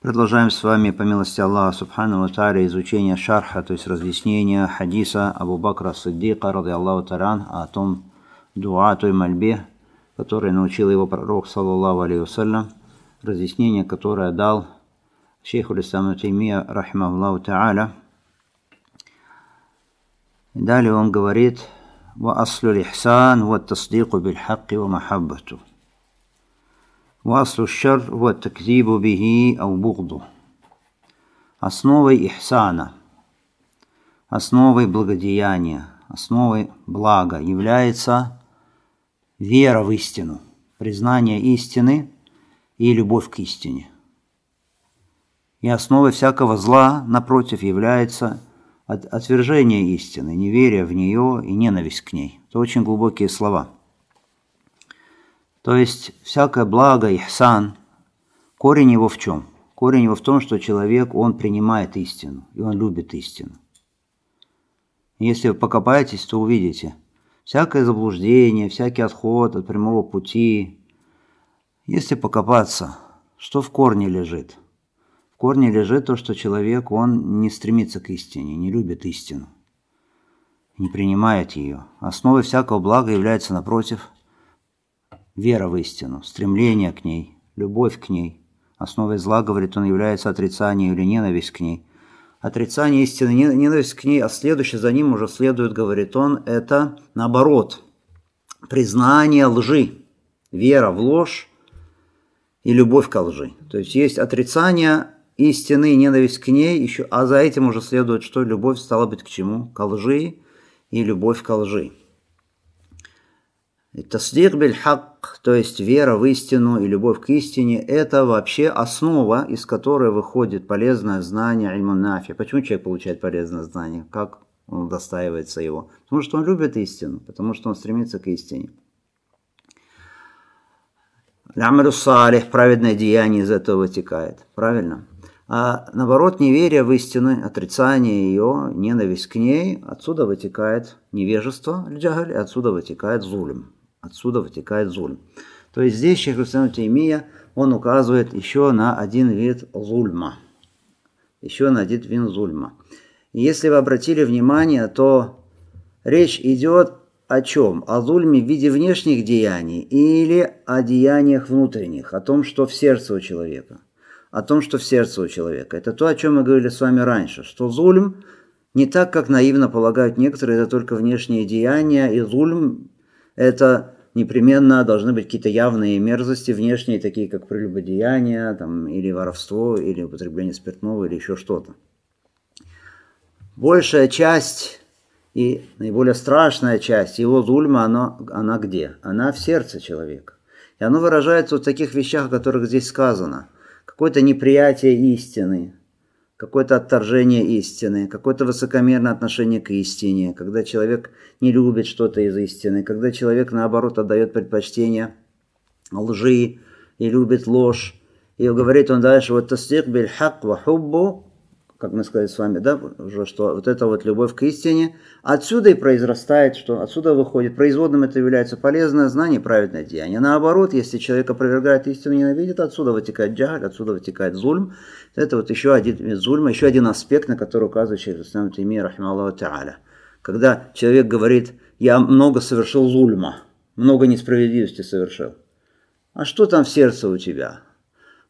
Продолжаем с вами, по милости Аллаха Субхану Тааля, изучение шарха, то есть разъяснения хадиса Абу Бакра Сиддика, ради Аллаху Таран, о том дуа, той мольбе, который научил его пророк, саллаллаху алейхи разъяснение, которое дал шейху Лисаму Таймия, рахималлаху Тааля. Далее он говорит, «Ва аслю лихсан, ва тасдику бильхакки ва махаббату». وأصل الشر هو التكذيب به أو بغضه основой ихсана, основой благодеяния, основой блага является вера в истину, признание истины и любовь к истине. И основой всякого зла, напротив, является отвержение истины, неверие в нее и ненависть к ней. Это очень глубокие слова – то есть всякое благо, ихсан, корень его в чем? Корень его в том, что человек, он принимает истину, и он любит истину. Если вы покопаетесь, то увидите. Всякое заблуждение, всякий отход от прямого пути. Если покопаться, что в корне лежит? В корне лежит то, что человек, он не стремится к истине, не любит истину, не принимает ее. Основой всякого блага является, напротив, Вера в истину, стремление к ней, любовь к ней. Основой зла, говорит он, является отрицание или ненависть к ней. Отрицание истины, ненависть к ней, а следующее за ним уже следует, говорит он, это наоборот. Признание лжи, вера в ложь и любовь к лжи. То есть есть отрицание истины, ненависть к ней, еще, а за этим уже следует, что любовь стала быть к чему? К лжи и любовь к лжи. И таслик бель хак, то есть вера в истину и любовь к истине, это вообще основа, из которой выходит полезное знание альмунафи. Почему человек получает полезное знание? Как он достаивается его? Потому что он любит истину, потому что он стремится к истине. Амру салих, праведное деяние из этого вытекает. Правильно? А наоборот, неверие в истину, отрицание ее, ненависть к ней, отсюда вытекает невежество, и отсюда вытекает зулем. Отсюда вытекает зульм. То есть здесь Шейх Рустам Теймия, он указывает еще на один вид зульма. Еще на один вид зульма. И если вы обратили внимание, то речь идет о чем? О зульме в виде внешних деяний или о деяниях внутренних, о том, что в сердце у человека. О том, что в сердце у человека. Это то, о чем мы говорили с вами раньше, что зульм не так, как наивно полагают некоторые, это только внешние деяния, и зульм это непременно должны быть какие-то явные мерзости внешние, такие как прелюбодеяние, там, или воровство, или употребление спиртного, или еще что-то. Большая часть и наиболее страшная часть его зульма, она, она где? Она в сердце человека. И оно выражается в таких вещах, о которых здесь сказано. Какое-то неприятие истины, какое-то отторжение истины, какое-то высокомерное отношение к истине, когда человек не любит что-то из истины, когда человек, наоборот, отдает предпочтение лжи и любит ложь. И говорит он дальше, вот тасдик бель хак ва хуббу как мы сказали с вами, да, уже, что вот эта вот любовь к истине, отсюда и произрастает, что отсюда выходит, производным это является полезное знание, праведное деяние. Наоборот, если человек опровергает истину, ненавидит, отсюда вытекает джагаль, отсюда вытекает зульм. Это вот еще один зульм, еще один аспект, на который указывает в Ислам Тайми, рахмаллаху та'аля. Когда человек говорит, я много совершил зульма, много несправедливости совершил. А что там в сердце у тебя?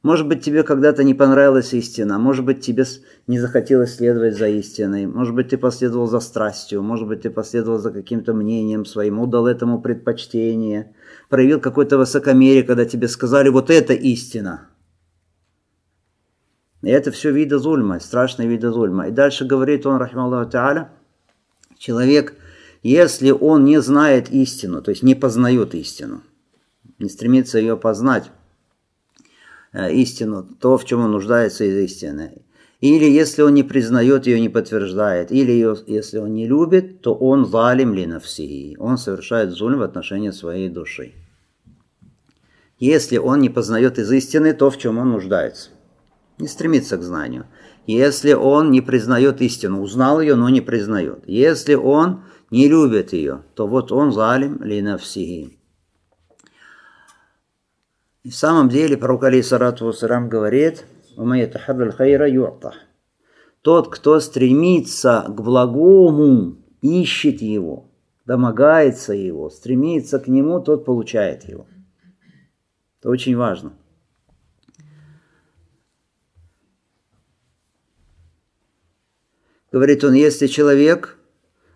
Может быть, тебе когда-то не понравилась истина, может быть, тебе не захотелось следовать за истиной, может быть, ты последовал за страстью, может быть, ты последовал за каким-то мнением своим, удал этому предпочтение, проявил какое-то высокомерие, когда тебе сказали «вот это истина». И это все вида зульма, страшные виды зульма. И дальше говорит он, рахмаллаху та'аля, человек, если он не знает истину, то есть не познает истину, не стремится ее познать, Э, истину, то, в чем он нуждается из истины. Или если он не признает ее, не подтверждает, или ее, если он не любит, то он валим ли навсии, он совершает зульм в отношении своей души. Если он не познает из истины то, в чем он нуждается, не стремится к знанию. Если он не признает истину, узнал ее, но не признает. Если он не любит ее, то вот он залим ли на навсии. И в самом деле пророк Али Сарату Васарам говорит, юрта. Тот, кто стремится к благому, ищет его, домогается его, стремится к нему, тот получает его. Это очень важно. Говорит он, если человек –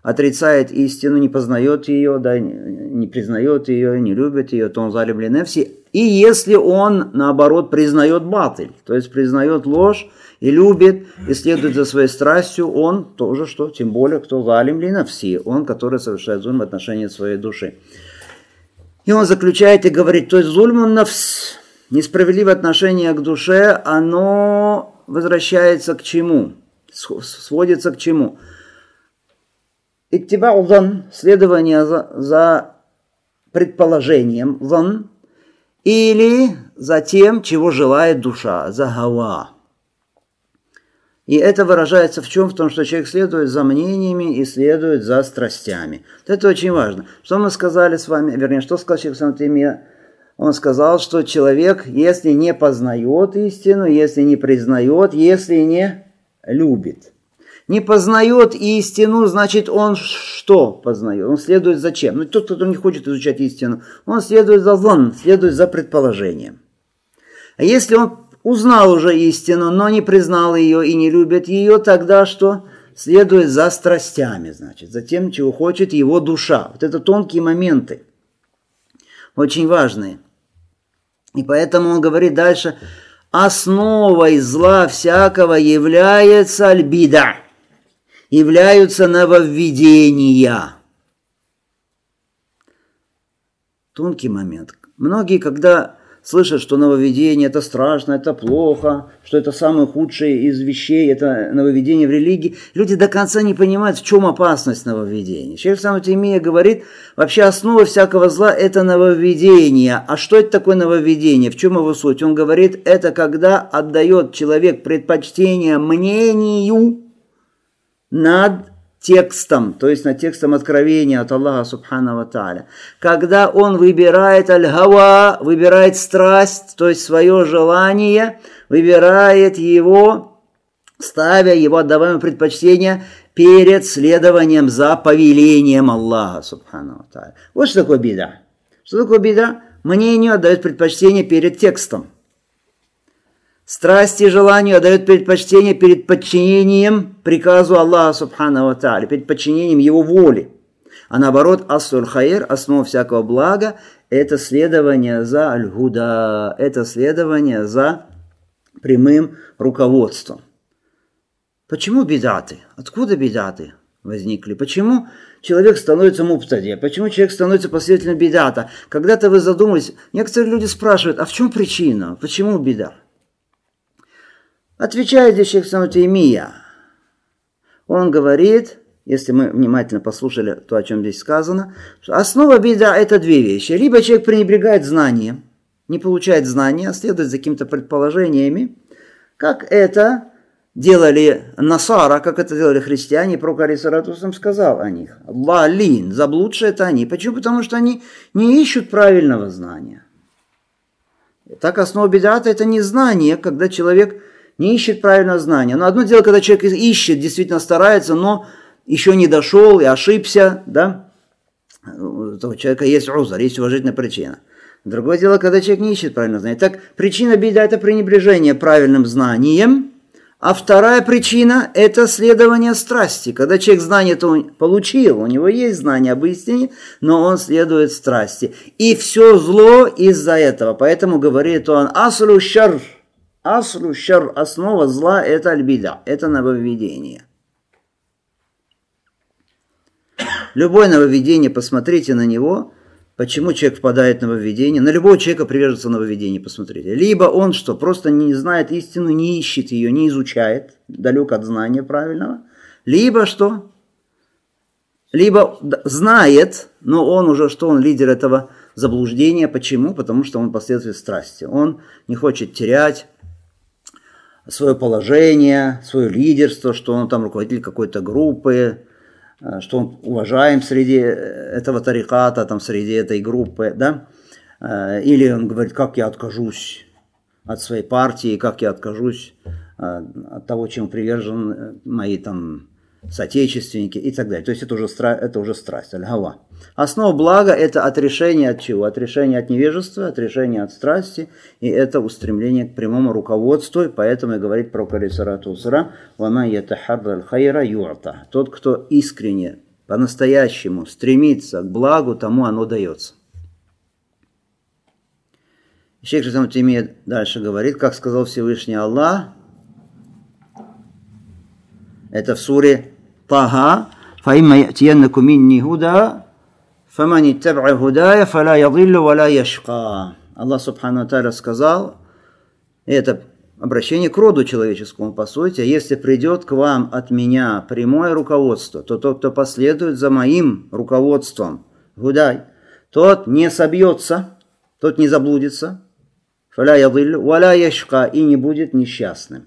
отрицает истину, не познает ее, да, не признает ее, не любит ее, то он залеблен нефси. И если он, наоборот, признает батель, то есть признает ложь и любит, и следует за своей страстью, он тоже что, тем более, кто залим нефси, он, который совершает зульм в отношении своей души. И он заключает и говорит, то есть зульмун нафс, несправедливое отношение к душе, оно возвращается к чему? Сводится к чему? Иттибау зан, следование за, за предположением зан, или за тем, чего желает душа, за хава. И это выражается в чем? В том, что человек следует за мнениями и следует за страстями. это очень важно. Что мы сказали с вами, вернее, что сказал человек в Сантиме? Он сказал, что человек, если не познает истину, если не признает, если не любит не познает истину, значит он что познает? Он следует за чем? Ну, тот, кто не хочет изучать истину, он следует за злом, следует за предположением. А если он узнал уже истину, но не признал ее и не любит ее, тогда что? Следует за страстями, значит, за тем, чего хочет его душа. Вот это тонкие моменты, очень важные. И поэтому он говорит дальше, основой зла всякого является альбида являются нововведения. Тонкий момент. Многие, когда слышат, что нововведение это страшно, это плохо, что это самое худшее из вещей, это нововведение в религии. Люди до конца не понимают, в чем опасность нововведения. Человек сам Тимия говорит, вообще основа всякого зла – это нововведение. А что это такое нововведение? В чем его суть? Он говорит, это когда отдает человек предпочтение мнению, над текстом, то есть над текстом откровения от Аллаха Субханава Тааля. Когда он выбирает аль-хава, выбирает страсть, то есть свое желание, выбирает его, ставя его отдаваемое предпочтение перед следованием за повелением Аллаха Субханава Тааля. Вот что такое беда. Что такое беда? Мнению отдает предпочтение перед текстом. Страсти и желанию дают предпочтение перед подчинением приказу Аллаха Субхану Ва перед подчинением Его воли. А наоборот, асур хайр, основа всякого блага, это следование за аль-гуда, это следование за прямым руководством. Почему бедаты? Откуда бедаты возникли? Почему человек становится муптаде? Почему человек становится последователем бедата? Когда-то вы задумались, некоторые люди спрашивают, а в чем причина? Почему беда? Отвечает Дишек Самотемия. Он говорит, если мы внимательно послушали то, о чем здесь сказано, что основа беда – это две вещи. Либо человек пренебрегает знанием, не получает знания, а следует за какими-то предположениями, как это делали Насара, как это делали христиане, пророк Алисаратусам сказал о них. Лалин, заблудшие это они. Почему? Потому что они не ищут правильного знания. Так основа бедата это не знание, когда человек не ищет правильного знания. Но одно дело, когда человек ищет, действительно старается, но еще не дошел и ошибся, да, то у человека есть узор, есть уважительная причина. Другое дело, когда человек не ищет правильного знания. Так, причина беда – это пренебрежение правильным знанием, а вторая причина – это следование страсти. Когда человек знание то получил, у него есть знание об истине, но он следует страсти. И все зло из-за этого. Поэтому говорит он «Асру шар» Аслу шар, основа а зла – это альбида, это нововведение. Любое нововведение, посмотрите на него, почему человек впадает в нововведение. На любого человека привяжется нововведение, посмотрите. Либо он что, просто не знает истину, не ищет ее, не изучает, далек от знания правильного. Либо что? Либо знает, но он уже что, он лидер этого заблуждения. Почему? Потому что он последствия страсти. Он не хочет терять, свое положение, свое лидерство, что он там руководитель какой-то группы, э, что он уважаем среди э, этого тариката, там, среди этой группы, да? Э, или он говорит, как я откажусь от своей партии, как я откажусь от того, чем привержен мои там соотечественники и так далее. То есть это уже, стра... это уже страсть, аль-хава. Основа блага – это отрешение от чего? Отрешение от невежества, отрешение от страсти, и это устремление к прямому руководству, и поэтому и говорит про Калисарату Сра «Вама ятахаррал хайра юрта». Тот, кто искренне, по-настоящему стремится к благу, тому оно дается. Шейх Жизам Тимия дальше говорит, как сказал Всевышний Аллах, это в суре Тага, «Фаимма ятияннаку минни худа «Фамани иттаб'а худая, фала ядиллю, валя яшка». Аллах Субхану Тара сказал, это обращение к роду человеческому, по сути, «Если придет к вам от меня прямое руководство, то тот, кто последует за моим руководством, гудай, тот не собьется, тот не заблудится, фаля ядиллю, валя яшка, и не будет несчастным».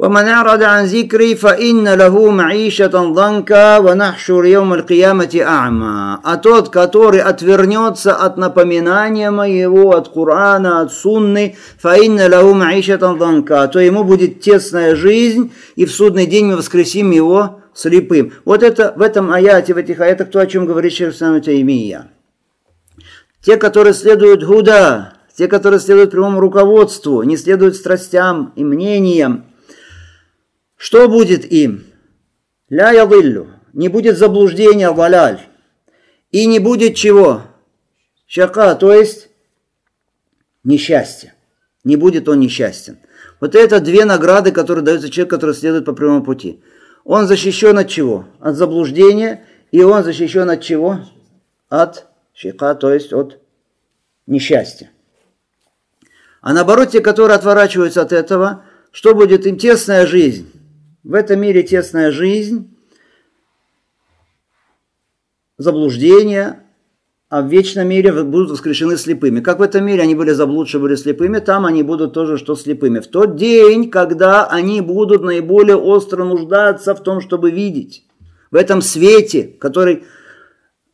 ومن أعرض عن ذكري فإن له معيشة ضنكا ونحشر يوم القيامة أعمى А тот, который отвернется от напоминания моего, от Корана, от Сунны, فإن له معيشة ضنكا То ему будет тесная жизнь, и в судный день мы воскресим его слепым. Вот это в этом аяте, в этих аятах то, о чем говорит Шерсам Таймия. Те, которые следуют Гуда, те, которые следуют прямому руководству, не следуют страстям и мнениям, что будет им? Ля я вылю. Не будет заблуждения, валяль. И не будет чего? Щака, то есть несчастье. Не будет он несчастен. Вот это две награды, которые даются человеку, который следует по прямому пути. Он защищен от чего? От заблуждения. И он защищен от чего? От щека, то есть от несчастья. А наоборот, те, которые отворачиваются от этого, что будет им? Тесная жизнь. В этом мире тесная жизнь, заблуждения, а в вечном мире будут воскрешены слепыми. Как в этом мире они были заблудшие, были слепыми, там они будут тоже что слепыми. В тот день, когда они будут наиболее остро нуждаться в том, чтобы видеть. В этом свете, который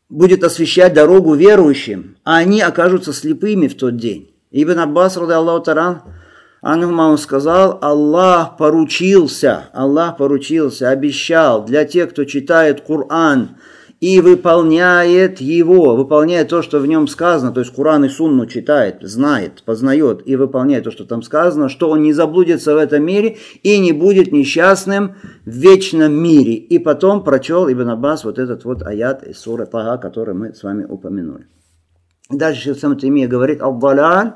будет освещать дорогу верующим, а они окажутся слепыми в тот день. Ибн Аббас, рады Аллаху Таран, Ангмаун сказал, Аллах поручился, Аллах поручился, обещал для тех, кто читает Коран и выполняет его, выполняет то, что в нем сказано, то есть Коран и Сунну читает, знает, познает и выполняет то, что там сказано, что он не заблудится в этом мире и не будет несчастным в вечном мире. И потом прочел Ибн Аббас вот этот вот аят из суры Тага, который мы с вами упомянули. Дальше сам Самтимия говорит, «Абдаляль»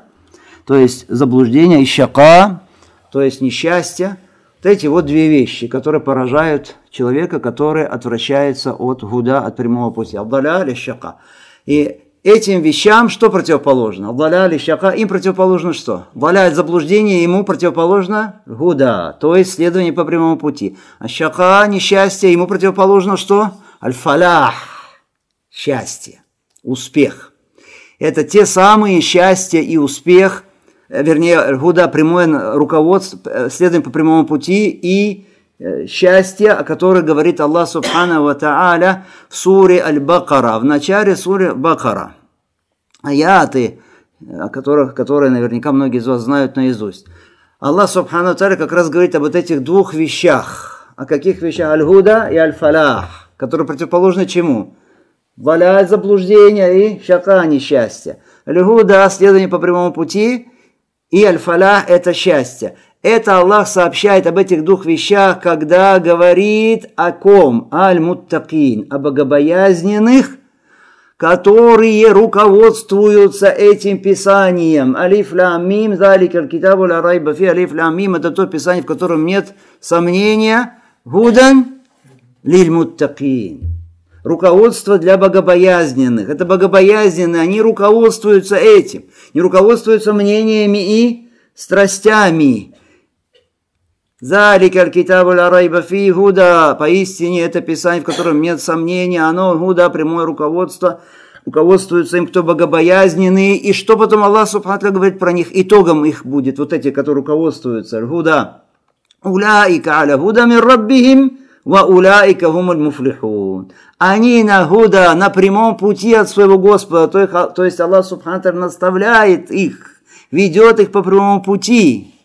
то есть заблуждение, и щака, то есть несчастье. Вот эти вот две вещи, которые поражают человека, который отвращается от гуда, от прямого пути. Абдаля или щака. И этим вещам что противоположно? Абдаля или щака, им противоположно что? Абдаля заблуждение, ему противоположно гуда, то есть следование по прямому пути. А щака, несчастье, ему противоположно что? аль счастье, успех. Это те самые счастья и успех – Э, вернее, Гуда прямое руководство, э, следуем по прямому пути и э, счастье, о котором говорит Аллах Субхану Ва Тааля в суре Аль-Бакара, в начале суре Бакара. Аяты, о которых, которые наверняка многие из вас знают наизусть. Аллах Субхану Тааля как раз говорит об вот этих двух вещах. О каких вещах? Аль-Гуда и Аль-Фалах, которые противоположны чему? Валя заблуждения и шака несчастье Аль-Гуда – следование по прямому пути – и аль-фалях – это счастье. Это Аллах сообщает об этих двух вещах, когда говорит о ком? Аль-Муттакин, о богобоязненных, которые руководствуются этим писанием. Алиф лам мим, китабу ла райба фи, алиф лам это то писание, в котором нет сомнения. Гудан лиль муттакин. Руководство для богобоязненных. Это богобоязненные, они руководствуются этим. Не руководствуются мнениями и страстями. Заликаль китабуль арайба фи гуда. Поистине это писание, в котором нет сомнения, оно гуда, прямое руководство. Руководствуются им, кто богобоязненные. И что потом Аллах Субхатля говорит про них? Итогом их будет, вот эти, которые руководствуются. Гуда. Уляика аля гуда мир раббихим. Ва уляика гумаль муфлихун они на гуда на прямом пути от своего Господа, то, есть Аллах Субхантер наставляет их, ведет их по прямому пути.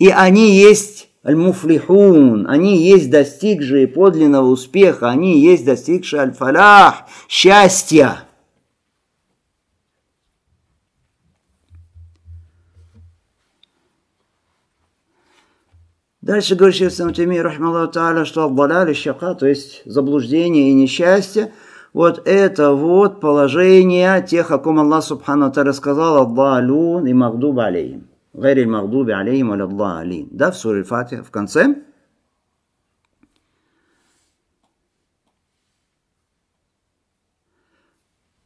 И они есть аль-муфлихун, они есть достигшие подлинного успеха, они есть достигшие аль-фалях, счастья. Дальше говорит Шейх Самтими, рахмаллаху та'аля, что аббалали шака, то есть заблуждение и несчастье, вот это вот положение тех, о ком Аллах Субхану Та'аля сказал, Аббалюн и Магдуб алейм, Гайриль Магдуби алейм аля Аллах алейхим. Да, в суре Фатиха в конце.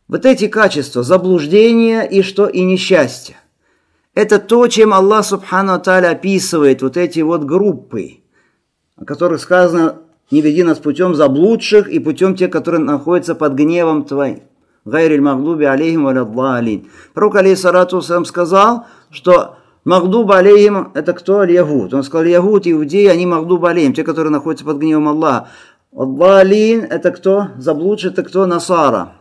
Вот эти качества, заблуждение и что, и несчастье. Это то, чем Аллах Субхану Таля описывает вот эти вот группы, о которых сказано «Не веди нас путем заблудших и путем тех, которые находятся под гневом Твоим». Гайриль Магдуби алейхим алин. Пророк алейхиссалату сам сказал, что Магдуб алейхим – это кто? Аль-Ягуд. Он сказал, Ягуд, иудеи, они Магдуб алейхим, те, которые находятся под гневом Аллаха. Алин – это кто? Заблудший – это кто? Насара.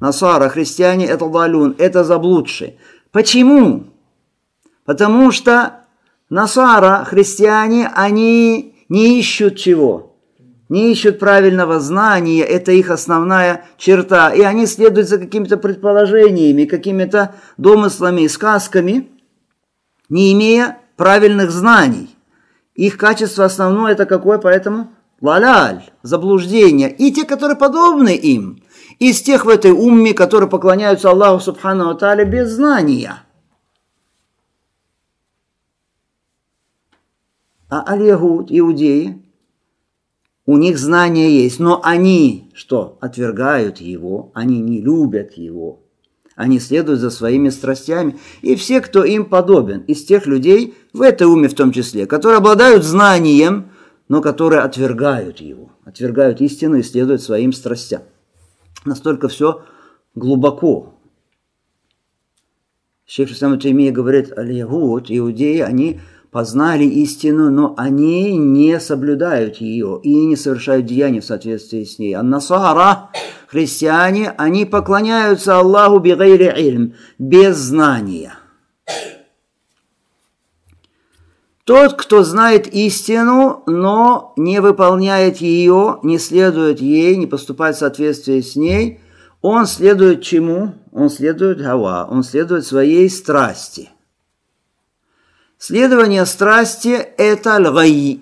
Насара, христиане – это далюн, это заблудшие. Почему? Потому что насара, христиане, они не ищут чего? Не ищут правильного знания, это их основная черта. И они следуют за какими-то предположениями, какими-то домыслами и сказками, не имея правильных знаний. Их качество основное это какое, поэтому лаляль, заблуждение. И те, которые подобны им, из тех в этой умме, которые поклоняются Аллаху Субхану Аталя без знания – А Алиягут, иудеи, у них знания есть, но они что? Отвергают его, они не любят его. Они следуют за своими страстями. И все, кто им подобен, из тех людей, в этой уме в том числе, которые обладают знанием, но которые отвергают его, отвергают истину и следуют своим страстям. Настолько все глубоко. Шейх Шисам Таймия говорит, аль-Ягуд, иудеи, они познали истину, но они не соблюдают ее и не совершают деяния в соответствии с ней. Аннасара, христиане, они поклоняются Аллаху бигайри ильм, без знания. Тот, кто знает истину, но не выполняет ее, не следует ей, не поступает в соответствии с ней, он следует чему? Он следует гава, он следует своей страсти – Следование страсти – это лгаи,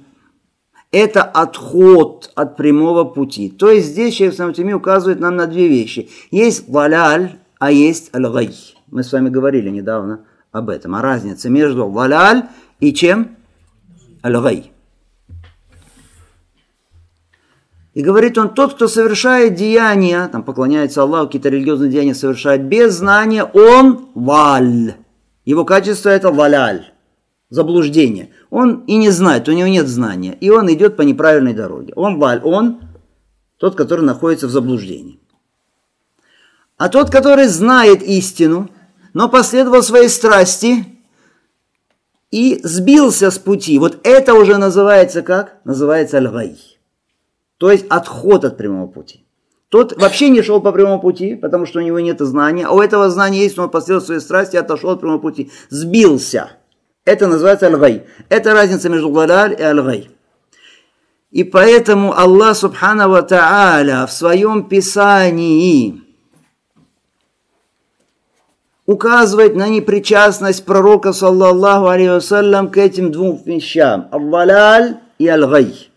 это отход от прямого пути. То есть здесь Шейх Самтими указывает нам на две вещи. Есть валяль, а есть лгаи. Мы с вами говорили недавно об этом, о разнице между валяль и чем? лгаи? И говорит он, тот, кто совершает деяния, там поклоняется Аллаху, какие-то религиозные деяния совершает без знания, он валь. Его качество это валяль заблуждение. Он и не знает, у него нет знания, и он идет по неправильной дороге. Он валь, он тот, который находится в заблуждении. А тот, который знает истину, но последовал своей страсти и сбился с пути, вот это уже называется как? Называется аль то есть отход от прямого пути. Тот вообще не шел по прямому пути, потому что у него нет знания, а у этого знания есть, но он последовал своей страсти и отошел от прямого пути, сбился – это называется аль-гай. Это разница между далаль и аль-гай. И поэтому Аллах Субхану Ва Тааля в своем Писании указывает на непричастность пророка, саллаллаху алейхи к этим двум вещам. Аллаляль и аль-гай.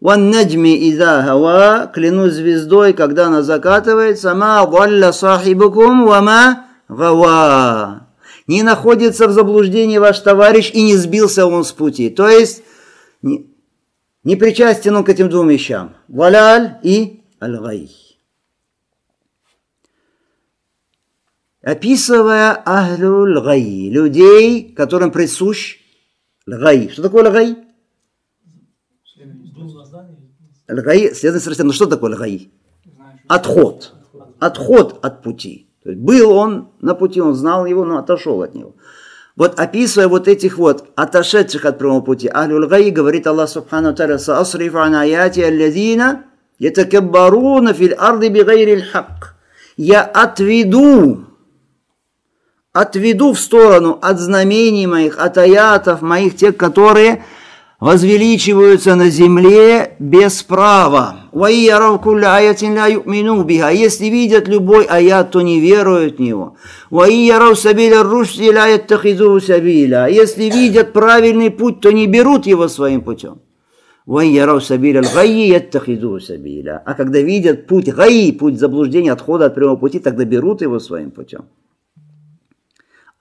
Ваннаджми иза хава, клянусь звездой, когда она закатывает, сама валля сахибукум вама гава не находится в заблуждении ваш товарищ, и не сбился он с пути. То есть, не, не причастен он к этим двум вещам. Валяль и аль-гай. Описывая ахлюль гай, людей, которым присущ лгай. Что такое лгай? Лгай, следовательно, ну что такое лгай? Отход. Отход от пути. То есть был он на пути, он знал его, но отошел от него. Вот описывая вот этих вот отошедших от прямого пути, Ахлюль Гай говорит Аллах Субхану Таля, «Саасриф анаяти ладина, ятакаббаруна фил арды бигайри хак». Я отведу, отведу в сторону от знамений моих, от аятов моих, тех, которые возвеличиваются на земле без права. Если видят любой аят, то не веруют в него. Если видят правильный путь, то не берут его своим путем. А когда видят путь гаи, путь заблуждения, отхода от прямого пути, тогда берут его своим путем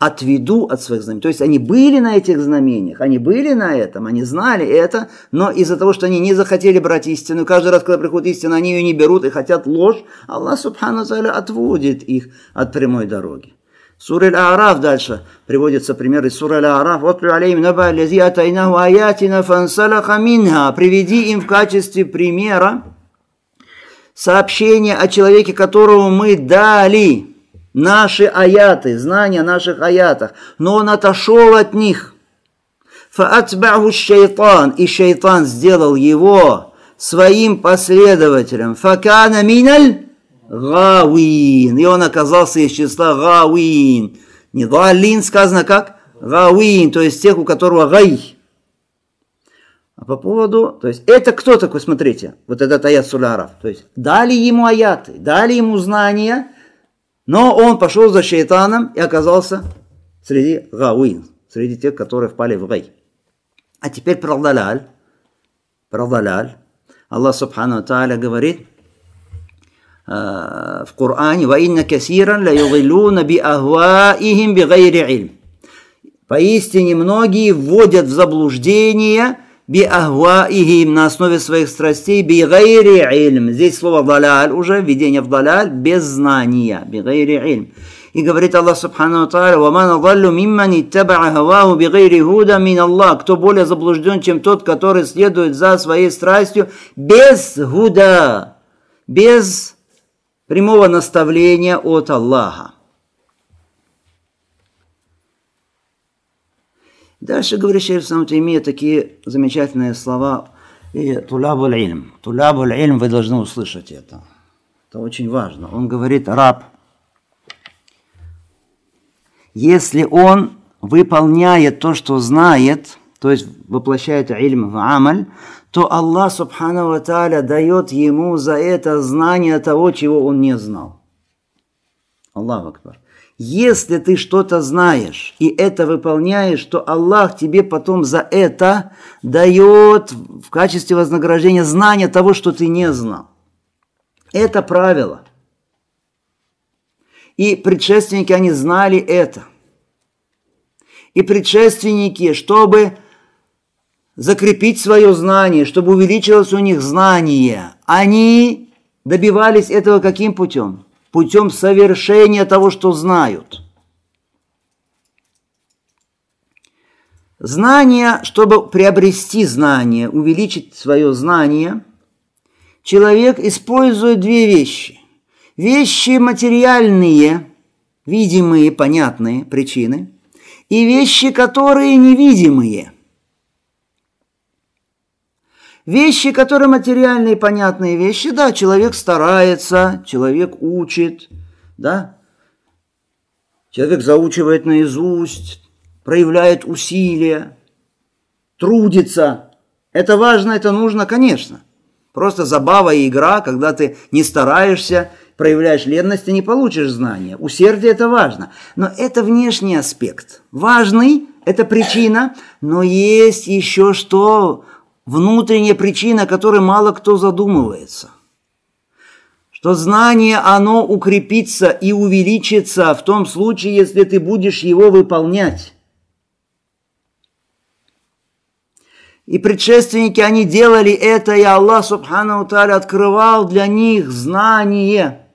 отведу от своих знамений. То есть они были на этих знамениях, они были на этом, они знали это, но из-за того, что они не захотели брать истину, каждый раз, когда приходит истина, они ее не берут и хотят ложь, Аллах, субхану отводит их от прямой дороги. Сура Аль-Араф дальше приводится пример из Суры Аль-Араф. Вот алейм наба аллази аятина фансалаха минха. Приведи им в качестве примера сообщение о человеке, которому мы дали Наши аяты, знания о наших аятах. Но он отошел от них. Фаатбаху шайтан. И шайтан сделал его своим последователем. Факана миналь гавин. И он оказался из числа гавин. Не далин сказано как? Гавин, то есть тех, у которого гай. А по поводу, то есть это кто такой, смотрите, вот этот аят Суляров. То есть дали ему аяты, дали ему знания – но он пошел за шейтаном и оказался среди гауин, среди тех, которые впали в гай. А теперь про даляль. Про даляль. Аллах Субхану Тааля говорит э, в Коране «Ваинна касиран ла югилюна би ахваихим би гайри Поистине многие вводят в заблуждение – би ахваихим на основе своих страстей, би гайри ильм. Здесь слово даляль уже, введение в даляль без знания, би гайри ильм. И говорит Аллах Субхану Тааля, «Ваман заллю мимман иттаба'а хаваху бигайри худа мин Аллах». Кто более заблужден, чем тот, который следует за своей страстью без худа, без прямого наставления от Аллаха. Дальше, говорит шейх Исламу Таймия, такие замечательные слова. И тулябу ильм. Тулябу ильм, вы должны услышать это. Это очень важно. Он говорит, раб, если он выполняет то, что знает, то есть воплощает ильм в амаль, то Аллах, субхану ва тааля, дает ему за это знание того, чего он не знал. Аллах Акбар. Если ты что-то знаешь и это выполняешь, то Аллах тебе потом за это дает в качестве вознаграждения знание того, что ты не знал. Это правило. И предшественники, они знали это. И предшественники, чтобы закрепить свое знание, чтобы увеличилось у них знание, они добивались этого каким путем? путем совершения того, что знают. Знание, чтобы приобрести знание, увеличить свое знание, человек использует две вещи. Вещи материальные, видимые, понятные причины, и вещи, которые невидимые – Вещи, которые материальные, понятные вещи, да, человек старается, человек учит, да, человек заучивает наизусть, проявляет усилия, трудится. Это важно, это нужно, конечно. Просто забава и игра, когда ты не стараешься, проявляешь ленность, ты не получишь знания. Усердие – это важно. Но это внешний аспект. Важный – это причина, но есть еще что внутренняя причина, о которой мало кто задумывается. Что знание, оно укрепится и увеличится в том случае, если ты будешь его выполнять. И предшественники, они делали это, и Аллах, Субхану Таля, открывал для них знание.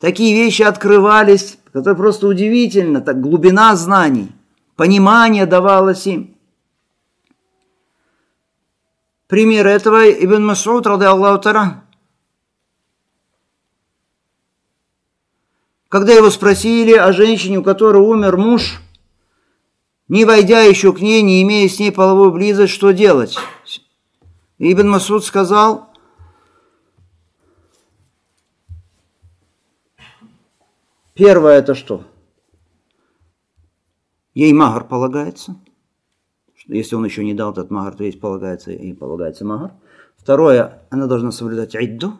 Такие вещи открывались, которые просто удивительно, так глубина знаний, понимание давалось им. Пример этого Ибн Масуд, рады Аллаху Тара, когда его спросили о женщине, у которой умер муж, не войдя еще к ней, не имея с ней половую близость, что делать? Ибн Масуд сказал, первое это что? Ей махар полагается – если он еще не дал этот магар, то есть полагается и полагается магар. Второе, она должна соблюдать айду,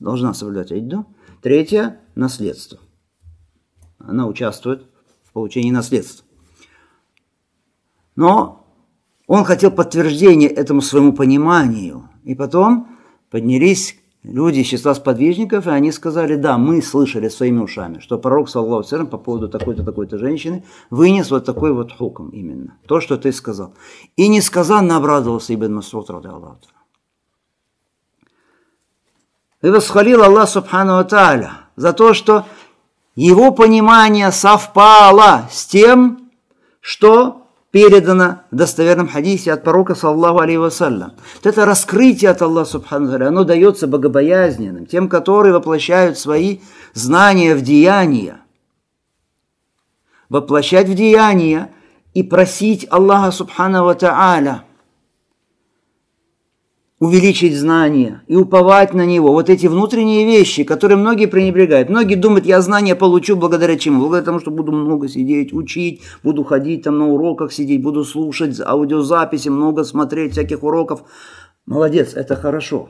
должна соблюдать айду. Третье, наследство. Она участвует в получении наследства. Но он хотел подтверждения этому своему пониманию. И потом поднялись люди из числа сподвижников, и они сказали, да, мы слышали своими ушами, что пророк, саллаху алейхи по поводу такой-то, такой-то женщины вынес вот такой вот хуком именно, то, что ты сказал. И несказанно обрадовался Ибн Масуд, рады Аллаху. И восхвалил Аллах Субхану Тааля за то, что его понимание совпало с тем, что передано в достоверном хадисе от пророка, саллаху алейхи вассалям. Вот это раскрытие от Аллаха, субхану оно дается богобоязненным, тем, которые воплощают свои знания в деяния. Воплощать в деяния и просить Аллаха, субхану ва увеличить знания и уповать на него. Вот эти внутренние вещи, которые многие пренебрегают. Многие думают, я знания получу благодаря чему? Благодаря тому, что буду много сидеть, учить, буду ходить там на уроках сидеть, буду слушать аудиозаписи, много смотреть всяких уроков. Молодец, это хорошо.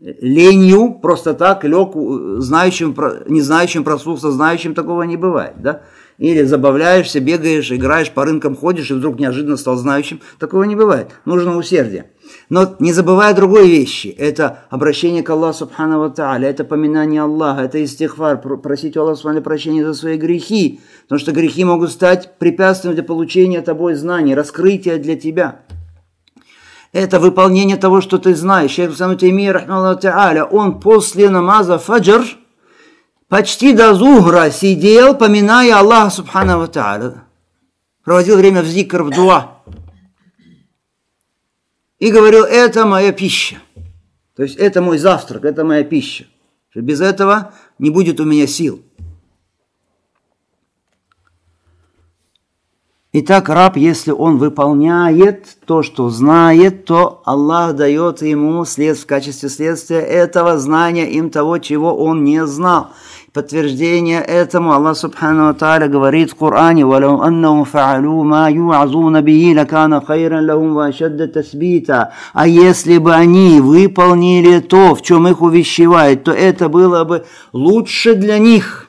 Ленью просто так лег, э, знающим, не знающим проснулся, знающим такого не бывает, да? Или забавляешься, бегаешь, играешь, по рынкам ходишь и вдруг неожиданно стал знающим. Такого не бывает. Нужно усердие. Но не забывая другой вещи, это обращение к Аллаху Субхану Тааля, это поминание Аллаха, это истихвар, просить у Аллаха Субхану прощения за свои грехи, потому что грехи могут стать препятствием для получения тобой знаний, раскрытия для тебя. Это выполнение того, что ты знаешь. Шейх Субхану Таймир, он после намаза фаджр, почти до зухра сидел, поминая Аллаха Субхану Тааля. Проводил время в зикр, в дуа и говорил, это моя пища. То есть это мой завтрак, это моя пища. Что без этого не будет у меня сил. Итак, раб, если он выполняет то, что знает, то Аллах дает ему след в качестве следствия этого знания им того, чего он не знал. Подтверждение этому Аллах Субхану Тааля говорит в Коране «Валяу аннахум фаалю ма юазуна бии лакана хайран лахум ва тасбита». А если бы они выполнили то, в чем их увещевает, то это было бы лучше для них,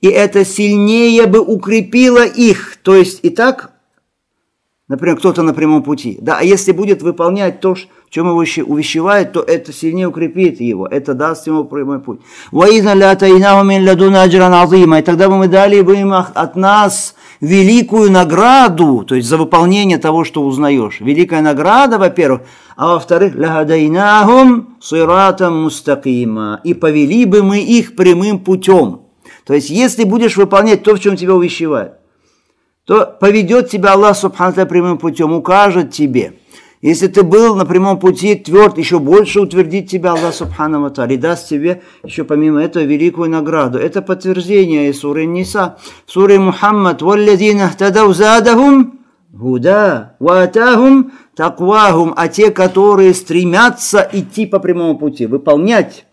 и это сильнее бы укрепило их. То есть, и так, например, кто-то на прямом пути. Да, а если будет выполнять то, что чем его увещевает, то это сильнее укрепит его, это даст ему прямой путь. И тогда бы мы дали бы им от нас великую награду, то есть за выполнение того, что узнаешь. Великая награда, во-первых, а во-вторых, лахадайнахум сиратам мустакима. И повели бы мы их прямым путем. То есть, если будешь выполнять то, в чем тебя увещевает, то поведет тебя Аллах Субхану прямым путем, укажет тебе – если ты был на прямом пути тверд, еще больше утвердит тебя Аллах Субхану Ва и даст тебе еще помимо этого великую награду. Это подтверждение из суры Ниса, суры Мухаммад. «Валлазина хтадав задахум гуда, ватахум таквахум». А те, которые стремятся идти по прямому пути, выполнять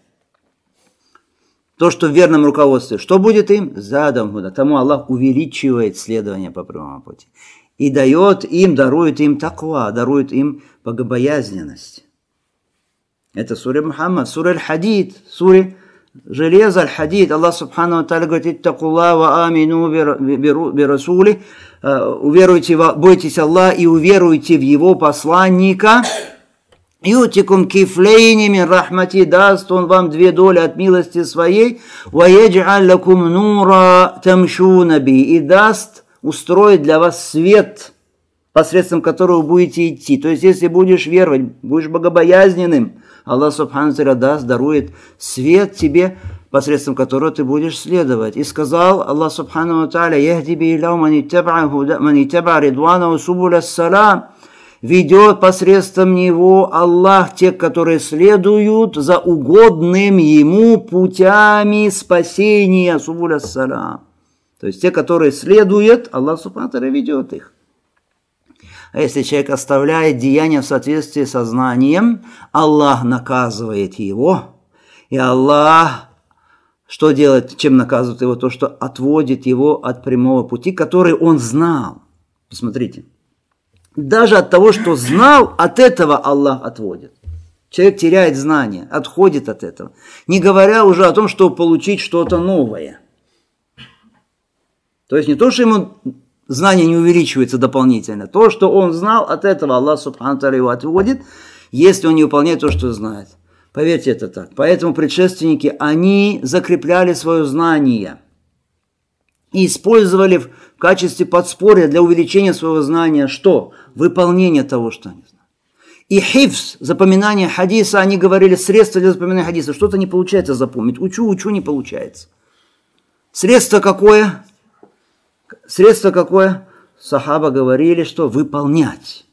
то, что в верном руководстве, что будет им? Задам гуда. Тому Аллах увеличивает следование по прямому пути и дает им, дарует им таква, дарует им богобоязненность. Это Сура Мухаммад, суре Аль-Хадид, Сура железо Аль-Хадид. Аллах Субхану Аталя говорит, «Иттакулла ва амину бирасули». Э, уверуйте, бойтесь Аллаха и уверуйте в Его посланника. Ютикум кифлейни мин рахмати даст он вам две доли от милости своей. Ва ядж'аль лакум нура И даст устроит для вас свет, посредством которого будете идти. То есть, если будешь веровать, будешь богобоязненным, Аллах Субхану даст, дарует свет тебе, посредством которого ты будешь следовать. И сказал Аллах Субхану Тааля, «Яхди би субуля салам» ведет посредством него Аллах тех, которые следуют за угодным ему путями спасения. Субуля салам. То есть те, которые следуют, Аллах Субханатара ведет их. А если человек оставляет деяния в соответствии со знанием, Аллах наказывает его. И Аллах что делает, чем наказывает его? То, что отводит его от прямого пути, который он знал. Посмотрите. Даже от того, что знал, от этого Аллах отводит. Человек теряет знание, отходит от этого. Не говоря уже о том, что получить что-то новое – то есть не то, что ему знание не увеличивается дополнительно. То, что он знал, от этого Аллах Субхану его отводит, если он не выполняет то, что знает. Поверьте, это так. Поэтому предшественники, они закрепляли свое знание и использовали в качестве подспорья для увеличения своего знания что? Выполнение того, что они знают. И хифс, запоминание хадиса, они говорили, средства для запоминания хадиса. Что-то не получается запомнить. Учу, учу, не получается. Средство какое? Средство какое? Сахаба говорили, что выполнять.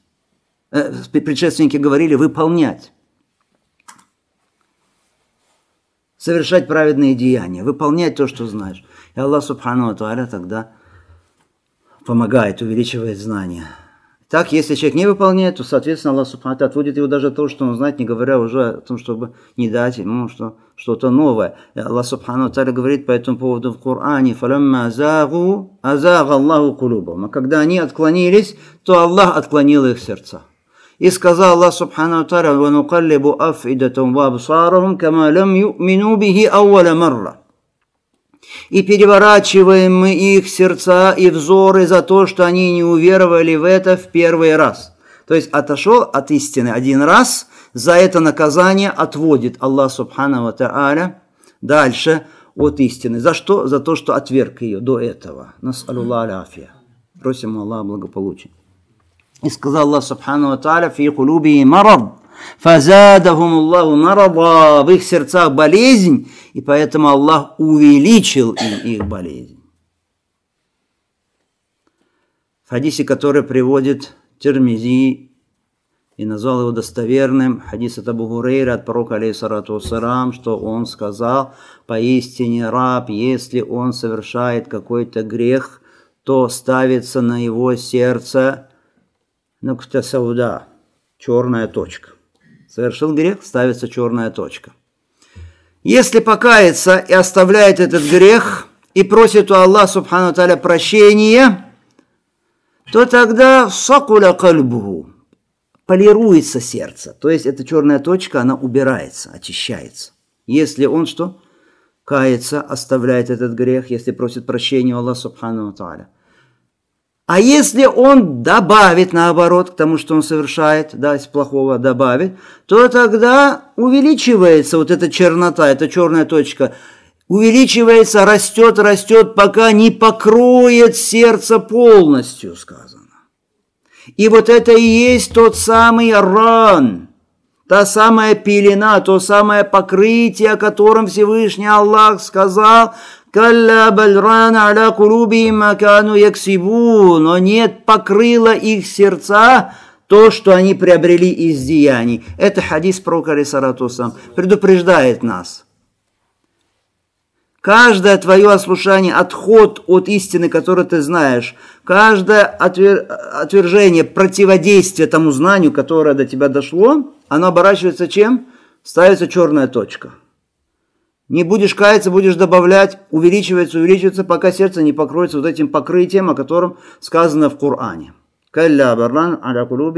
Э, предшественники говорили выполнять. Совершать праведные деяния, выполнять то, что знаешь. И Аллах Субхану Атуаля тогда помогает, увеличивает знания. Так, если человек не выполняет, то, соответственно, Аллах Субханта отводит его даже от того, что он знает, не говоря уже о том, чтобы не дать ему что, что-то новое. Аллах Субхану Таля говорит по этому поводу в Коране, «Фалямма азагу, азаг Аллаху кулубам». А когда они отклонились, то Аллах отклонил их сердца. И сказал Аллах Субхану Таля, «Ванукаллибу афидатум ва абсарахум, кама лам юмину бихи ауаля марра» и переворачиваем мы их сердца и взоры за то, что они не уверовали в это в первый раз. То есть отошел от истины один раз, за это наказание отводит Аллах Субхану Тааля дальше от истины. За что? За то, что отверг ее до этого. Нас аляфия. Просим Аллаха благополучия. И сказал Аллах Субхану Тааля, фи кулуби марад. Фазадахумуллаху нарада. В их сердцах болезнь, и поэтому Аллах увеличил им их болезнь. В хадисе, который приводит Термизи и назвал его достоверным, хадис от Абу Гурейра, от пророка, алейсарату сарам, что он сказал, поистине раб, если он совершает какой-то грех, то ставится на его сердце ну нуктасауда, черная точка совершил грех, ставится черная точка. Если покается и оставляет этот грех и просит у Аллаха Субхану Таля прощения, то тогда сакуля кальбу полируется сердце. То есть эта черная точка, она убирается, очищается. Если он что? Кается, оставляет этот грех, если просит прощения у Аллаха Субхану Таля. А если он добавит, наоборот, к тому, что он совершает, да, из плохого добавит, то тогда увеличивается вот эта чернота, эта черная точка, увеличивается, растет, растет, пока не покроет сердце полностью, сказано. И вот это и есть тот самый ран, та самая пелена, то самое покрытие, о котором Всевышний Аллах сказал, «Калля бальрана аля кулуби макану яксибу, но нет покрыла их сердца то, что они приобрели из деяний». Это хадис про Карисаратусам предупреждает нас. Каждое твое ослушание, отход от истины, которую ты знаешь, каждое отвер... отвержение, противодействие тому знанию, которое до тебя дошло, оно оборачивается чем? Ставится черная точка – не будешь каяться, будешь добавлять, увеличивается, увеличивается, пока сердце не покроется вот этим покрытием, о котором сказано в Коране. Калля барлан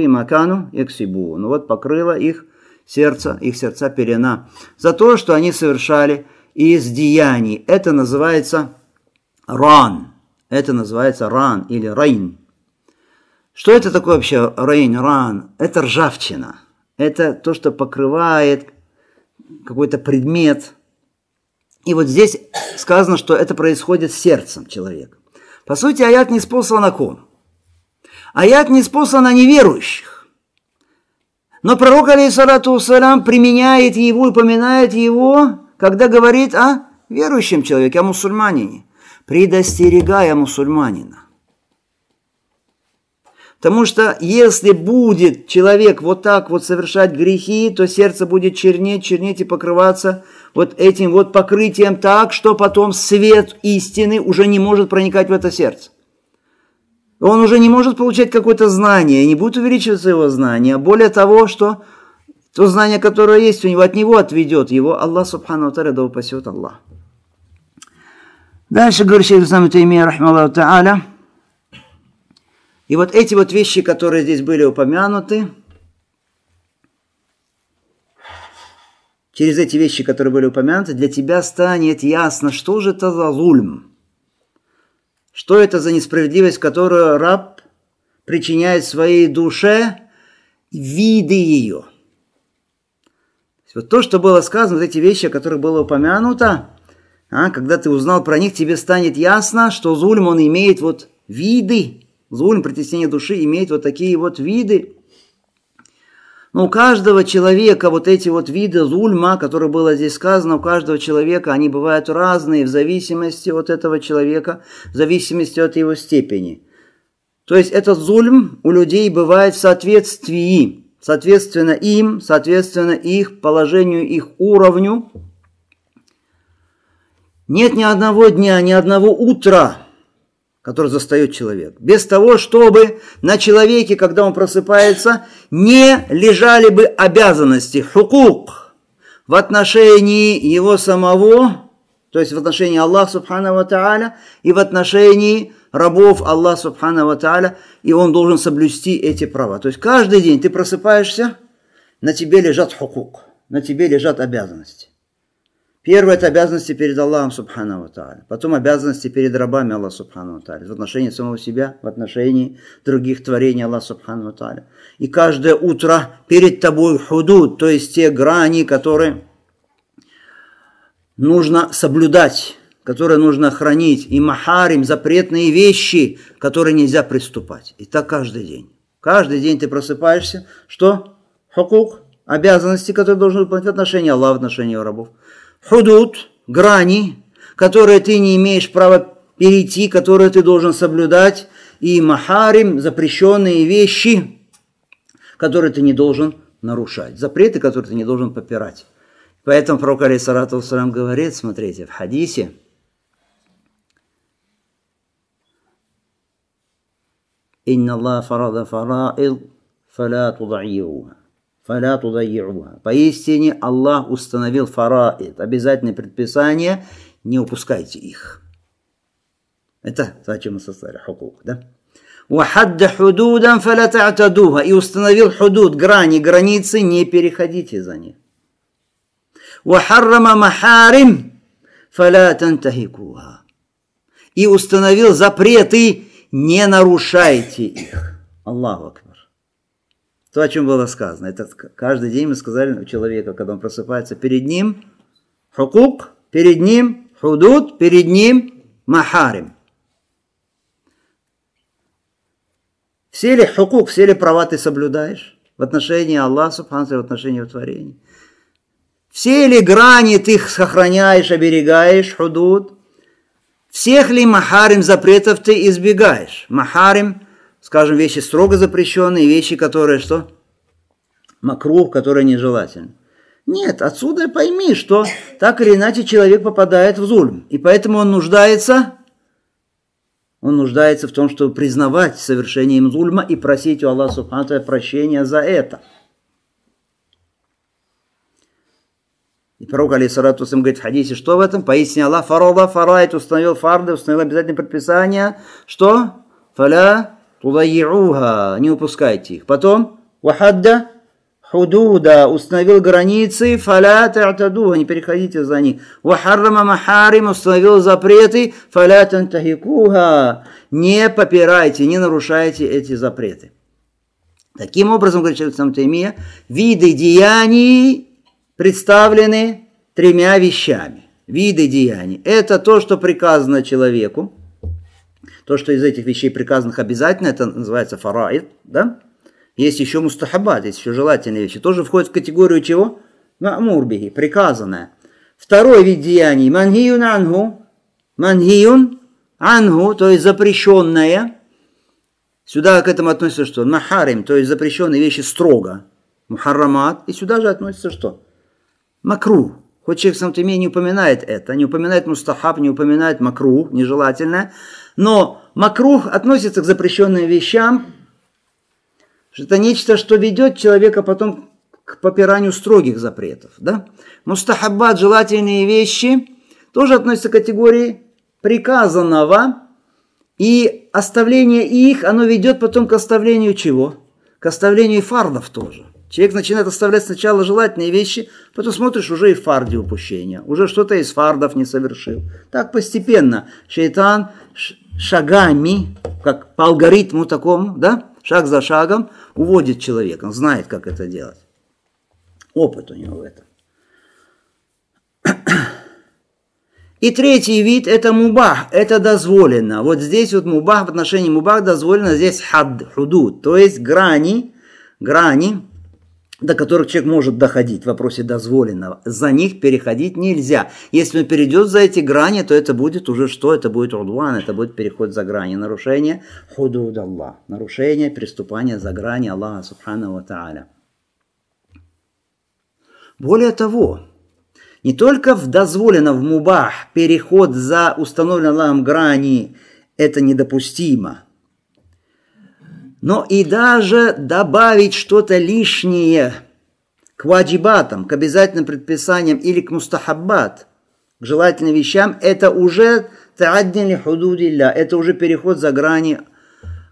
макану эксибу. Ну вот покрыло их сердце, их сердца пелена. За то, что они совершали из деяний. Это называется ран. Это называется ран или райн. Что это такое вообще рейн, ран? Это ржавчина. Это то, что покрывает какой-то предмет – и вот здесь сказано, что это происходит с сердцем человека. По сути, аят не спослан на ком? Аят не спослан на неверующих. Но пророк, алейсалату салям, применяет его и упоминает его, когда говорит о верующем человеке, о мусульманине, предостерегая мусульманина. Потому что если будет человек вот так вот совершать грехи, то сердце будет чернеть, чернеть и покрываться вот этим вот покрытием так, что потом свет истины уже не может проникать в это сердце. Он уже не может получать какое-то знание, не будет увеличиваться его знание. Более того, что то знание, которое есть у него, от него отведет его. Аллах Субхану Таля да упасет Аллах. Дальше говорит Шейх Сам Таймия, рахмаллаху та'аля, и вот эти вот вещи, которые здесь были упомянуты, через эти вещи, которые были упомянуты, для тебя станет ясно, что же это за лульм, что это за несправедливость, которую раб причиняет своей душе, виды ее. Вот то, что было сказано, вот эти вещи, о которых было упомянуто, а, когда ты узнал про них, тебе станет ясно, что зульм, он имеет вот виды, Зуль, притеснение души имеет вот такие вот виды. Но у каждого человека вот эти вот виды зульма, которые было здесь сказано, у каждого человека они бывают разные в зависимости от этого человека, в зависимости от его степени. То есть этот зульм у людей бывает в соответствии, соответственно им, соответственно их положению, их уровню. Нет ни одного дня, ни одного утра, который застает человек. Без того, чтобы на человеке, когда он просыпается, не лежали бы обязанности, хукук, в отношении его самого, то есть в отношении Аллаха Субхану Ва и в отношении рабов Аллаха Субхану Ва и он должен соблюсти эти права. То есть каждый день ты просыпаешься, на тебе лежат хукук, на тебе лежат обязанности. Первое – это обязанности перед Аллахом, Субхану Тааля. Потом обязанности перед рабами Аллаха, Субхану Тааля. В отношении самого себя, в отношении других творений Аллаха, Субхану Тааля. И каждое утро перед тобой худуд, то есть те грани, которые нужно соблюдать, которые нужно хранить. И махарим, запретные вещи, которые нельзя приступать. И так каждый день. Каждый день ты просыпаешься. Что? Хукук. Обязанности, которые должны выполнять в отношении Аллаха, в отношении рабов худут, грани, которые ты не имеешь права перейти, которые ты должен соблюдать, и махарим, запрещенные вещи, которые ты не должен нарушать, запреты, которые ты не должен попирать. Поэтому пророк Алисарату Сарам говорит, смотрите, в хадисе, «Инна Аллах фарада фараил, фаля тудаиуха» фаля тудаи'уха. Поистине Аллах установил фараид, обязательные предписания, не упускайте их. Это зачем о чем мы составили, хукук, да? Вахадда худудан фаля та'тадуха. И установил худуд, грани, границы, не переходите за них. Вахаррама махарим фаля тантахикуха. И установил запреты, не нарушайте их. Аллаху то, о чем было сказано. Это каждый день мы сказали у человека, когда он просыпается, перед ним хукук, перед ним худут, перед ним махарим. Все ли хукук, все ли права ты соблюдаешь в отношении Аллаха, в отношении его творения? Все ли грани ты их сохраняешь, оберегаешь, худут? Всех ли махарим запретов ты избегаешь? Махарим скажем, вещи строго запрещенные, вещи, которые что? Макрух, которые нежелательны. Нет, отсюда пойми, что так или иначе человек попадает в зульм. И поэтому он нуждается, он нуждается в том, чтобы признавать совершение им зульма и просить у Аллаха Субхану прощения за это. И пророк, алейсалату говорит в хадисе, что в этом? Поистине Аллах фарада фарайт установил фарды, установил обязательные предписания. Что? Фаля Тудаируха, не упускайте их. Потом, вахадда, худуда, установил границы, фаля та'тадуха, не переходите за них. Вахаррама махарим, установил запреты, фаля тантахикуха, не попирайте, не нарушайте эти запреты. Таким образом, говорит Шельцам Таймия, виды деяний представлены тремя вещами. Виды деяний. Это то, что приказано человеку, то, что из этих вещей приказанных обязательно, это называется фараид, да? Есть еще мустахабат, есть еще желательные вещи. Тоже входит в категорию чего? на Мамурбихи, приказанное. Второй вид деяний. Мангиюн ангу. Мангиюн ангу, то есть запрещенное. Сюда к этому относится что? Махарим, то есть запрещенные вещи строго. Мухаррамат. И сюда же относится что? Макру. Хоть человек в самом уме не упоминает это, не упоминает мустахаб, не упоминает макрух, нежелательно. Но макрух относится к запрещенным вещам, что это нечто, что ведет человека потом к попиранию строгих запретов. Да? Мустахаббат, желательные вещи, тоже относятся к категории приказанного, и оставление их, оно ведет потом к оставлению чего? К оставлению фардов тоже. Человек начинает оставлять сначала желательные вещи, потом смотришь, уже и в упущения, уже что-то из фардов не совершил. Так постепенно шейтан шагами, как по алгоритму такому, да, шаг за шагом уводит человека. Он знает, как это делать. Опыт у него в этом. И третий вид – это мубах, это дозволено. Вот здесь вот мубах, в отношении мубах дозволено, здесь хад, худуд, то есть грани, грани, до которых человек может доходить в вопросе дозволенного. За них переходить нельзя. Если он перейдет за эти грани, то это будет уже что? Это будет рудван, это будет переход за грани. Нарушение худуд Аллах. Нарушение, переступание за грани Аллаха Субхану Тааля. Более того, не только в дозволено в мубах переход за установленным Аллахом грани – это недопустимо – но и даже добавить что-то лишнее к ваджибатам, к обязательным предписаниям или к мустахаббат, к желательным вещам, это уже тааддин худудилля, это уже переход за грани,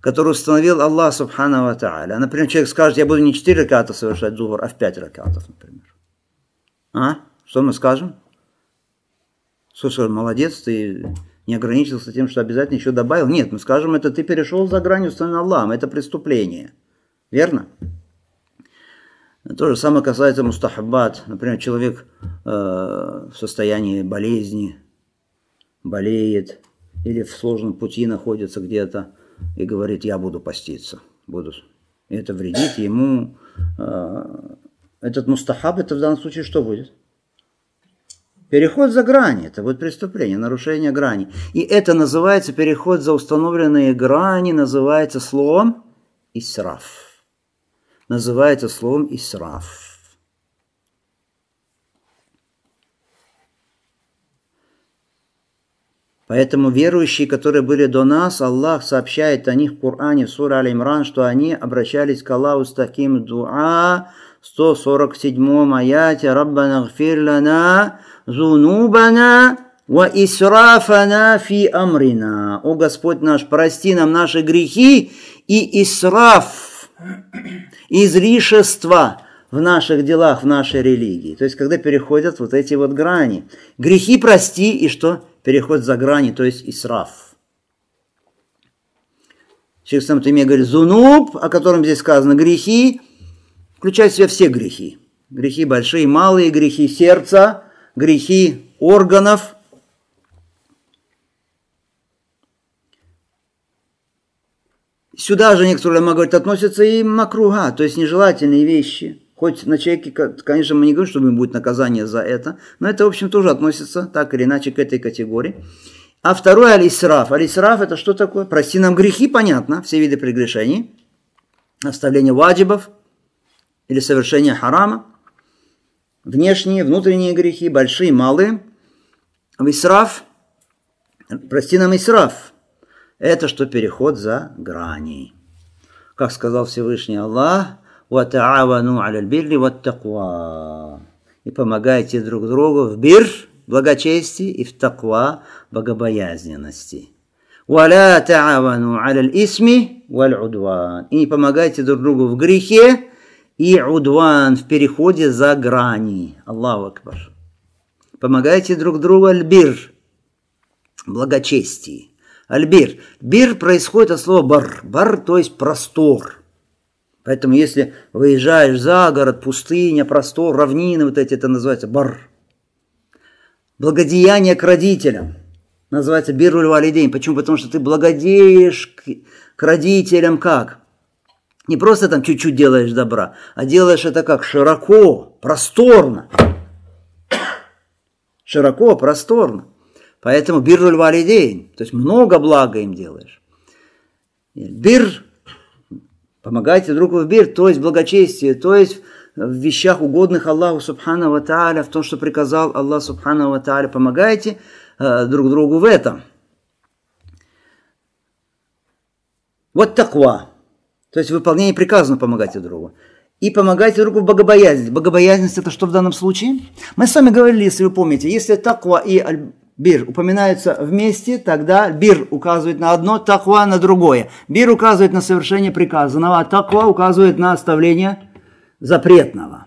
который установил Аллах Субхану Ва Тааля. Например, человек скажет, я буду не 4 раката совершать дугур, а в 5 ракатов, например. А? Что мы скажем? Слушай, молодец, ты не ограничился тем, что обязательно еще добавил. Нет, мы ну, скажем, это ты перешел за грань установленного Аллахом, это преступление. Верно? То же самое касается мустахаббат. Например, человек э, в состоянии болезни, болеет, или в сложном пути находится где-то и говорит, я буду поститься. Буду. Это вредит ему. Э, этот мустахаб, это в данном случае что будет? Переход за грани – это будет преступление, нарушение грани. И это называется, переход за установленные грани называется словом «исраф». Называется словом «исраф». Поэтому верующие, которые были до нас, Аллах сообщает о них в Коране, в суре Аль-Имран, что они обращались к Аллаху с таким дуа, 147 аяте «Раббана гфирлана» зунубана ва исрафана фи амрина. О Господь наш, прости нам наши грехи и исраф, излишество в наших делах, в нашей религии. То есть, когда переходят вот эти вот грани. Грехи прости и что? Переход за грани, то есть исраф. Шейх Самтыме говорит, зунуб, о котором здесь сказано, грехи, включает в себя все грехи. Грехи большие, малые, грехи сердца, грехи органов, Сюда же некоторые могут говорят, относятся и макруга, то есть нежелательные вещи. Хоть на человеке, конечно, мы не говорим, что будет наказание за это, но это, в общем, тоже относится так или иначе к этой категории. А второй алисраф. Алисраф это что такое? Прости нам грехи, понятно, все виды прегрешений, оставление ваджибов или совершение харама внешние, внутренние грехи, большие, малые. В Исраф, прости нам Исраф, это что переход за грани. Как сказал Всевышний Аллах, «Ватаавану аляль бирли ваттаква». И помогайте друг другу в бир, благочестии, и в таква, богобоязненности. «Валя таавану аляль исми валь И не помогайте друг другу в грехе, и удван в переходе за грани. Аллаху Акбар. Помогайте друг другу альбир, благочестие. Альбир. Бир происходит от слова бар. Бар, то есть простор. Поэтому если выезжаешь за город, пустыня, простор, равнины, вот эти, это называется бар. Благодеяние к родителям. Называется бируль Почему? Потому что ты благодеешь к родителям как? Не просто там чуть-чуть делаешь добра, а делаешь это как широко, просторно. Широко, просторно. Поэтому бирруль валидейн, то есть много блага им делаешь. Бир, помогайте другу в бир, то есть благочестие, то есть в вещах угодных Аллаху Субхану Ва в том, что приказал Аллах Субхану Ва помогайте э, друг другу в этом. Вот таква. То есть выполнение приказано помогать и другу. И помогать другу в богобоязненности. Богобоязненность – это что в данном случае? Мы с вами говорили, если вы помните, если таква и бир упоминаются вместе, тогда бир указывает на одно, таква на другое. Бир указывает на совершение приказанного, а таква указывает на оставление запретного.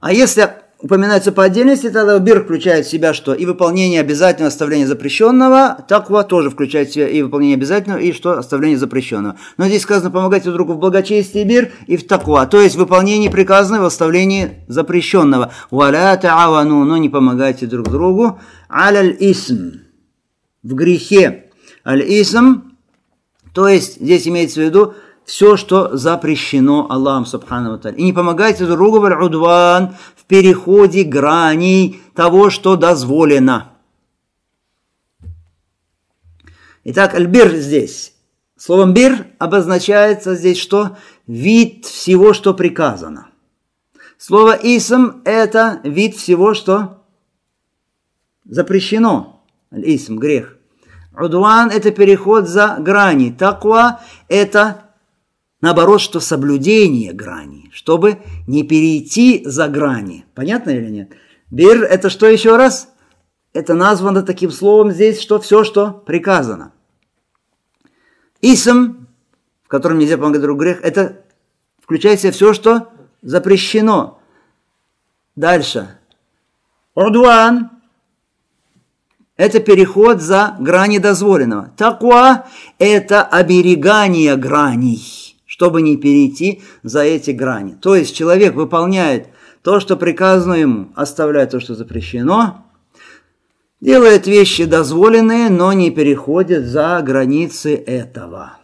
А если упоминаются по отдельности, тогда бир включает в себя что? И выполнение обязательного оставления запрещенного, таква тоже включает в себя и выполнение обязательного, и что? Оставление запрещенного. Но здесь сказано помогайте другу в благочестии бир и в таква, то есть выполнение приказанного в оставлении запрещенного. Валя таавану, но не помогайте друг другу. Аляль исм, в грехе. Аль исм, то есть здесь имеется в виду все, что запрещено Аллахом Субхану И не помогайте другу удван в переходе граней того, что дозволено. Итак, альбир здесь. Словом бир обозначается здесь что? Вид всего, что приказано. Слово исм – это вид всего, что запрещено. Аль-исм – грех. Удван – это переход за грани. Таква – это Наоборот, что соблюдение грани, чтобы не перейти за грани. Понятно или нет? Бир – это что еще раз? Это названо таким словом здесь, что все, что приказано. Исм, в котором нельзя помогать другу грех, это включает в себя все, что запрещено. Дальше. Удуан – это переход за грани дозволенного. Таква – это оберегание граней чтобы не перейти за эти грани. То есть человек выполняет то, что приказано ему, оставляет то, что запрещено, делает вещи дозволенные, но не переходит за границы этого.